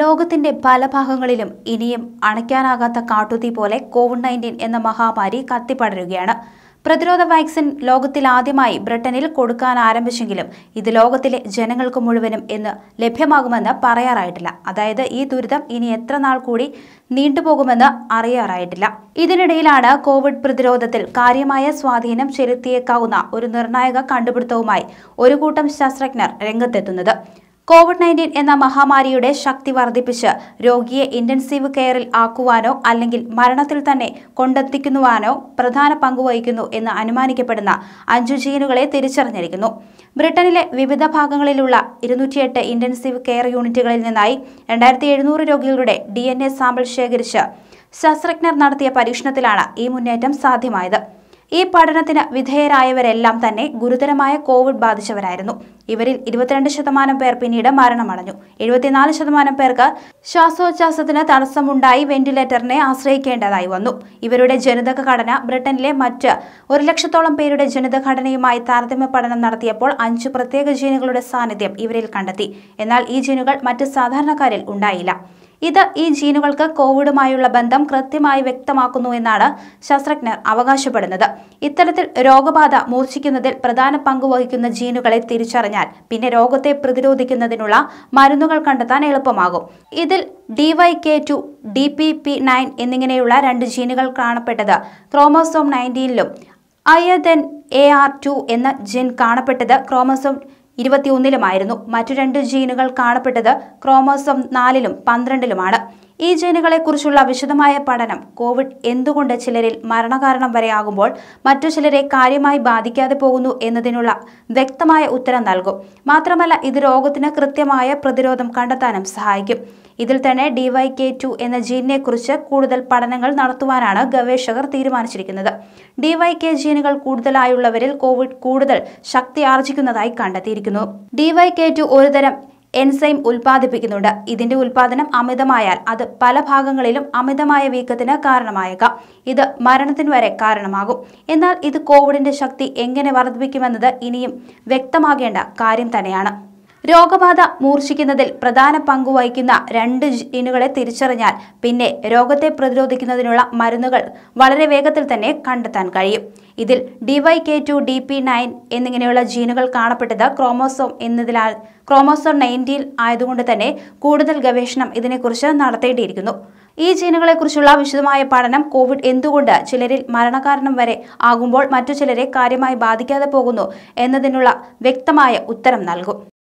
ലോകത്തിന്റെ പല ഭാഗങ്ങളിലും ഇനിയും അണയ്ക്കാനാകാത്ത കാട്ടുതീ പോലെ കോവിഡ് നയൻറ്റീൻ എന്ന മഹാമാരി കത്തിപ്പടരുകയാണ് പ്രതിരോധ വാക്സിൻ ലോകത്തിൽ ആദ്യമായി ബ്രിട്ടനിൽ കൊടുക്കാൻ ആരംഭിച്ചെങ്കിലും ഇത് ലോകത്തിലെ ജനങ്ങൾക്ക് മുഴുവനും എന്ന് ലഭ്യമാകുമെന്ന് പറയാറായിട്ടില്ല അതായത് ഈ ദുരിതം ഇനി എത്ര നാൾ കൂടി നീണ്ടുപോകുമെന്ന് അറിയാറായിട്ടില്ല ഇതിനിടയിലാണ് കോവിഡ് പ്രതിരോധത്തിൽ കാര്യമായ സ്വാധീനം ചെലുത്തിയേക്കാവുന്ന ഒരു നിർണായക കണ്ടുപിടുത്തവുമായി ഒരു കൂട്ടം ശാസ്ത്രജ്ഞർ രംഗത്തെത്തുന്നത് കോവിഡ് നയൻറ്റീൻ എന്ന മഹാമാരിയുടെ ശക്തി വർദ്ധിപ്പിച്ച് രോഗിയെ ഇന്റൻസീവ് കെയറിൽ ആക്കുവാനോ അല്ലെങ്കിൽ മരണത്തിൽ തന്നെ കൊണ്ടെത്തിക്കുന്നുവാനോ പ്രധാന പങ്കുവഹിക്കുന്നു എന്ന് അനുമാനിക്കപ്പെടുന്ന അഞ്ചു ജീനുകളെ തിരിച്ചറിഞ്ഞിരിക്കുന്നു ബ്രിട്ടനിലെ വിവിധ ഭാഗങ്ങളിലുള്ള ഇരുന്നൂറ്റിയെട്ട് ഇന്റൻസീവ് കെയർ യൂണിറ്റുകളിൽ നിന്നായി രണ്ടായിരത്തി എഴുന്നൂറ് രോഗികളുടെ ഡി സാമ്പിൾ ശേഖരിച്ച് ശാസ്ത്രജ്ഞർ നടത്തിയ പരീക്ഷണത്തിലാണ് ഈ മുന്നേറ്റം സാധ്യമായത് ഈ പഠനത്തിന് വിധേയരായവരെല്ലാം തന്നെ ഗുരുതരമായ കോവിഡ് ബാധിച്ചവരായിരുന്നു ഇവരിൽ ഇരുപത്തിരണ്ട് ശതമാനം പേർ പിന്നീട് മരണമടഞ്ഞു എഴുപത്തിനാല് ശതമാനം പേർക്ക് ശ്വാസോച്ഛാസത്തിന് തടസ്സമുണ്ടായി വെന്റിലേറ്ററിനെ ആശ്രയിക്കേണ്ടതായി വന്നു ഇവരുടെ ജനിതക ഘടന ബ്രിട്ടനിലെ മറ്റ് ഒരു ലക്ഷത്തോളം പേരുടെ ജനിതക ഘടനയുമായി താരതമ്യ പഠനം നടത്തിയപ്പോൾ അഞ്ച് പ്രത്യേക ജീനുകളുടെ സാന്നിധ്യം ഇവരിൽ കണ്ടെത്തി എന്നാൽ ഈ ജീനുകൾ മറ്റ് സാധാരണക്കാരിൽ ഉണ്ടായില്ല ഇത് ഈ ജീനുകൾക്ക് കോവിഡുമായുള്ള ബന്ധം കൃത്യമായി വ്യക്തമാക്കുന്നു എന്നാണ് ശാസ്ത്രജ്ഞർ അവകാശപ്പെടുന്നത് ഇത്തരത്തിൽ രോഗബാധ മൂർച്ഛിക്കുന്നതിൽ പ്രധാന പങ്ക് വഹിക്കുന്ന ജീനുകളെ തിരിച്ചറിഞ്ഞാൽ പിന്നെ രോഗത്തെ പ്രതിരോധിക്കുന്നതിനുള്ള മരുന്നുകൾ കണ്ടെത്താൻ എളുപ്പമാകും ഇതിൽ Y K two D P P nine എന്നിങ്ങനെയുള്ള രണ്ട് ജീനുകൾ കാണപ്പെട്ടത് ക്രോമോസോം നയൻറ്റീനിലും അയതൻ എ ആർ ടു എന്ന ജിൻ കാണപ്പെട്ടത് ക്രോമസോം ഇരുപത്തിയൊന്നിലുമായിരുന്നു മറ്റു രണ്ട് ജീനുകൾ കാണപ്പെട്ടത് ക്രോമോസോം നാലിലും പന്ത്രണ്ടിലുമാണ് ഈ ജീനുകളെക്കുറിച്ചുള്ള വിശദമായ പഠനം കോവിഡ് എന്തുകൊണ്ട് ചിലരിൽ മരണകാരണം വരെയാകുമ്പോൾ മറ്റു ചിലരെ കാര്യമായി ബാധിക്കാതെ പോകുന്നു എന്നതിനുള്ള വ്യക്തമായ ഉത്തരം നൽകും മാത്രമല്ല ഇത് രോഗത്തിന് കൃത്യമായ പ്രതിരോധം കണ്ടെത്താനും സഹായിക്കും ഇതിൽ തന്നെ വൈ കെ ടു എന്ന ജീനിനെക്കുറിച്ച് കൂടുതൽ പഠനങ്ങൾ നടത്തുവാനാണ് ഗവേഷകർ തീരുമാനിച്ചിരിക്കുന്നത് വൈ കെ ജീനുകൾ കൂടുതലായുള്ളവരിൽ കോവിഡ് കൂടുതൽ ശക്തി ആർജിക്കുന്നതായി കണ്ടെത്തിയിരിക്കുന്നു വൈ കെ ടു ഒരുതരം എൻസൈം ഉൽപ്പാദിപ്പിക്കുന്നുണ്ട് ഇതിന്റെ ഉൽപ്പാദനം അമിതമായാൽ അത് പല ഭാഗങ്ങളിലും അമിതമായ വീക്കത്തിന് കാരണമായേക്കാം ഇത് മരണത്തിന് വരെ കാരണമാകും എന്നാൽ ഇത് കോവിഡിന്റെ ശക്തി എങ്ങനെ വർദ്ധിപ്പിക്കുമെന്നത് ഇനിയും വ്യക്തമാകേണ്ട കാര്യം തന്നെയാണ് രോഗബാധ മൂർച്ഛിക്കുന്നതിൽ പ്രധാന പങ്കുവഹിക്കുന്ന വഹിക്കുന്ന രണ്ട് ജീനുകളെ തിരിച്ചറിഞ്ഞാൽ പിന്നെ രോഗത്തെ പ്രതിരോധിക്കുന്നതിനുള്ള മരുന്നുകൾ വളരെ വേഗത്തിൽ തന്നെ കണ്ടെത്താൻ കഴിയും ഇതിൽ D Y K two D P nine എന്നിങ്ങനെയുള്ള ജീനുകൾ കാണപ്പെട്ടത് ക്രോമോസോം എന്നതിനാൽ ക്രോമോസോം നയൻറ്റീൻ ആയതുകൊണ്ട് തന്നെ കൂടുതൽ ഗവേഷണം ഇതിനെക്കുറിച്ച് നടത്തേണ്ടിയിരിക്കുന്നു ഈ ജീനുകളെക്കുറിച്ചുള്ള വിശദമായ പഠനം കോവിഡ് എന്തുകൊണ്ട് ചിലരിൽ മരണകാരണം വരെ ആകുമ്പോൾ മറ്റു ചിലരെ കാര്യമായി ബാധിക്കാതെ പോകുന്നു എന്നതിനുള്ള വ്യക്തമായ ഉത്തരം നൽകും